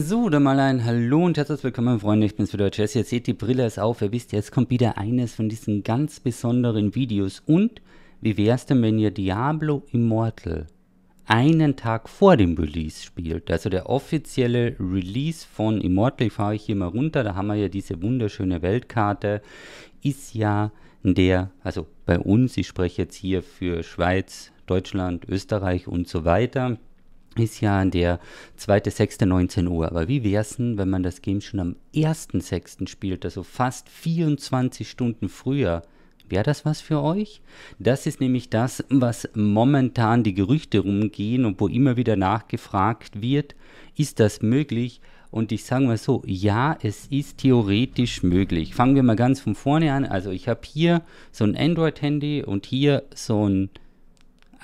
So, dann mal ein Hallo und herzlich willkommen, Freunde. Ich bin's wieder, Jesse. Ihr seht, die Brille ist auf. Ihr wisst jetzt kommt wieder eines von diesen ganz besonderen Videos. Und wie wär's denn, wenn ihr Diablo Immortal einen Tag vor dem Release spielt? Also der offizielle Release von Immortal. Ich fahre ich hier mal runter. Da haben wir ja diese wunderschöne Weltkarte. Ist ja der, also bei uns, ich spreche jetzt hier für Schweiz, Deutschland, Österreich und so weiter ist ja der 2.6.19 Uhr. Aber wie wäre es denn, wenn man das Game schon am 1.6. spielt, also fast 24 Stunden früher? Wäre das was für euch? Das ist nämlich das, was momentan die Gerüchte rumgehen und wo immer wieder nachgefragt wird, ist das möglich? Und ich sage mal so, ja, es ist theoretisch möglich. Fangen wir mal ganz von vorne an. Also ich habe hier so ein Android-Handy und hier so ein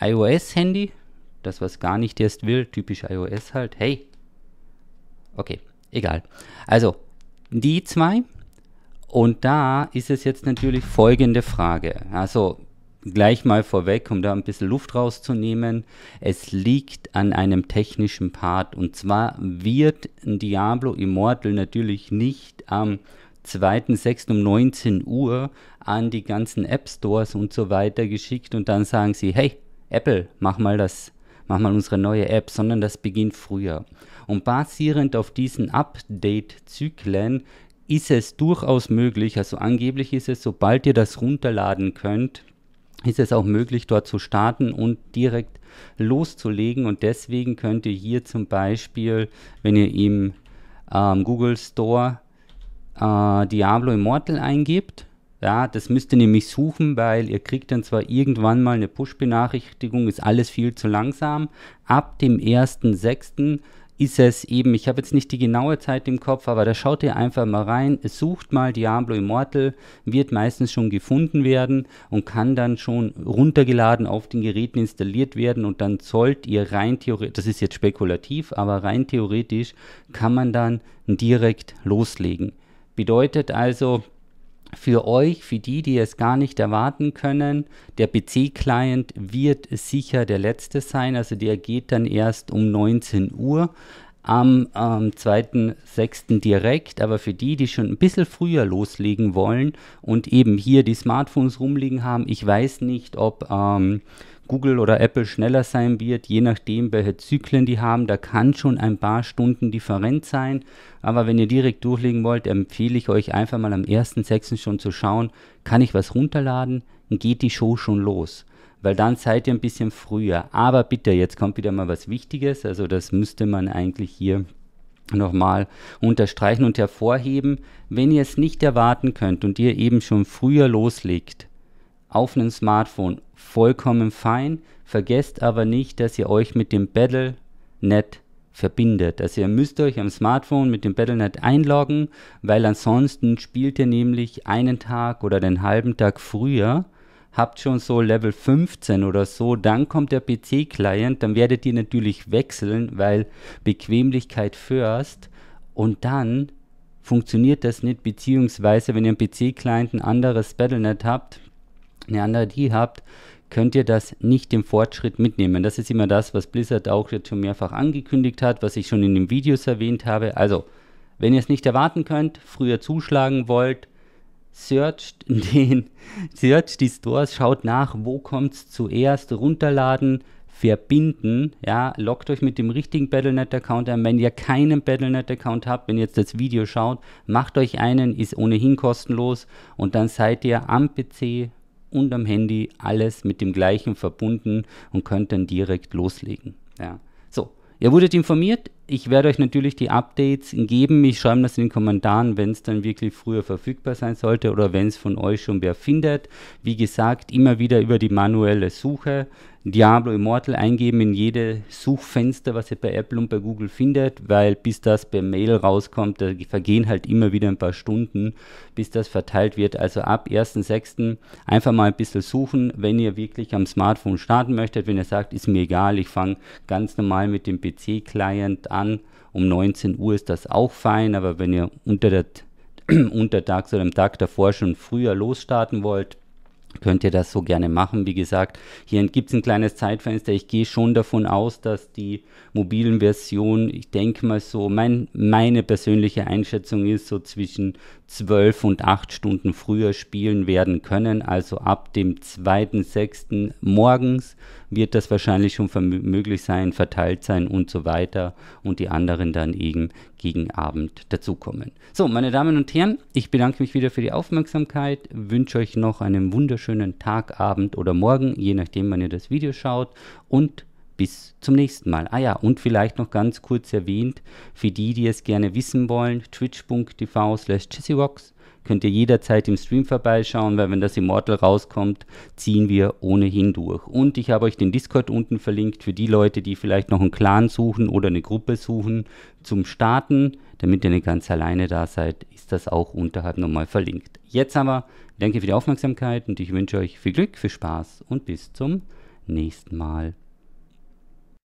iOS-Handy das, was gar nicht erst will, typisch iOS halt, hey. Okay, egal. Also, die zwei. Und da ist es jetzt natürlich folgende Frage. Also, gleich mal vorweg, um da ein bisschen Luft rauszunehmen. Es liegt an einem technischen Part. Und zwar wird Diablo Immortal natürlich nicht am 2.6. um 19 Uhr an die ganzen App Stores und so weiter geschickt und dann sagen sie, hey, Apple, mach mal das mach mal unsere neue App, sondern das beginnt früher. Und basierend auf diesen Update-Zyklen ist es durchaus möglich, also angeblich ist es, sobald ihr das runterladen könnt, ist es auch möglich, dort zu starten und direkt loszulegen. Und deswegen könnt ihr hier zum Beispiel, wenn ihr im ähm, Google Store äh, Diablo Immortal eingibt, ja, das müsst ihr nämlich suchen, weil ihr kriegt dann zwar irgendwann mal eine Push-Benachrichtigung, ist alles viel zu langsam. Ab dem 1.6. ist es eben, ich habe jetzt nicht die genaue Zeit im Kopf, aber da schaut ihr einfach mal rein, sucht mal Diablo Immortal, wird meistens schon gefunden werden und kann dann schon runtergeladen auf den Geräten installiert werden und dann sollt ihr rein theoretisch, das ist jetzt spekulativ, aber rein theoretisch kann man dann direkt loslegen. Bedeutet also, für euch, für die, die es gar nicht erwarten können, der PC-Client wird sicher der letzte sein. Also der geht dann erst um 19 Uhr am ähm, 2.6. direkt, aber für die, die schon ein bisschen früher loslegen wollen und eben hier die Smartphones rumliegen haben, ich weiß nicht, ob ähm, Google oder Apple schneller sein wird, je nachdem, welche Zyklen die haben, da kann schon ein paar Stunden Differenz sein, aber wenn ihr direkt durchlegen wollt, empfehle ich euch einfach mal am 1.6. schon zu schauen, kann ich was runterladen, geht die Show schon los weil dann seid ihr ein bisschen früher. Aber bitte, jetzt kommt wieder mal was Wichtiges, also das müsste man eigentlich hier nochmal unterstreichen und hervorheben, wenn ihr es nicht erwarten könnt und ihr eben schon früher loslegt auf einem Smartphone, vollkommen fein, vergesst aber nicht, dass ihr euch mit dem Battle.net verbindet. Also ihr müsst euch am Smartphone mit dem Battlenet einloggen, weil ansonsten spielt ihr nämlich einen Tag oder den halben Tag früher habt schon so Level 15 oder so, dann kommt der PC-Client, dann werdet ihr natürlich wechseln, weil Bequemlichkeit first und dann funktioniert das nicht, beziehungsweise wenn ihr einen PC-Client ein anderes Battlenet habt, eine andere die habt, könnt ihr das nicht im Fortschritt mitnehmen. Das ist immer das, was Blizzard auch jetzt schon mehrfach angekündigt hat, was ich schon in den Videos erwähnt habe. Also, wenn ihr es nicht erwarten könnt, früher zuschlagen wollt, searcht den, searcht die Stores, schaut nach, wo kommt es zuerst, runterladen, verbinden, ja, loggt euch mit dem richtigen Battlenet-Account an. Wenn ihr keinen Battlenet-Account habt, wenn ihr jetzt das Video schaut, macht euch einen, ist ohnehin kostenlos und dann seid ihr am PC und am Handy alles mit dem gleichen verbunden und könnt dann direkt loslegen. Ja. So, ihr wurdet informiert, ich werde euch natürlich die Updates geben. Ich schreibe das in den Kommentaren, wenn es dann wirklich früher verfügbar sein sollte oder wenn es von euch schon wer findet. Wie gesagt, immer wieder über die manuelle Suche Diablo Immortal eingeben in jede Suchfenster, was ihr bei Apple und bei Google findet, weil bis das per Mail rauskommt, da vergehen halt immer wieder ein paar Stunden, bis das verteilt wird. Also ab 1.6. einfach mal ein bisschen suchen, wenn ihr wirklich am Smartphone starten möchtet, wenn ihr sagt, ist mir egal, ich fange ganz normal mit dem PC-Client an. Um 19 Uhr ist das auch fein, aber wenn ihr unter der untertags oder am Tag davor schon früher losstarten wollt, könnt ihr das so gerne machen. Wie gesagt, hier gibt es ein kleines Zeitfenster. Ich gehe schon davon aus, dass die mobilen Versionen, ich denke mal so, mein, meine persönliche Einschätzung ist, so zwischen 12 und 8 Stunden früher spielen werden können. Also ab dem 2.6. morgens wird das wahrscheinlich schon möglich sein, verteilt sein und so weiter und die anderen dann eben gegen Abend dazukommen. So, meine Damen und Herren, ich bedanke mich wieder für die Aufmerksamkeit, wünsche euch noch einen wunderschönen wunderschönen Tag, Abend oder Morgen, je nachdem, wann ihr das Video schaut. Und bis zum nächsten Mal. Ah ja, und vielleicht noch ganz kurz erwähnt, für die, die es gerne wissen wollen, twitch.tv slash chessybox könnt ihr jederzeit im Stream vorbeischauen, weil wenn das Immortal rauskommt, ziehen wir ohnehin durch. Und ich habe euch den Discord unten verlinkt für die Leute, die vielleicht noch einen Clan suchen oder eine Gruppe suchen zum Starten damit ihr nicht ganz alleine da seid, ist das auch unterhalb nochmal verlinkt. Jetzt aber danke für die Aufmerksamkeit und ich wünsche euch viel Glück, viel Spaß und bis zum nächsten Mal.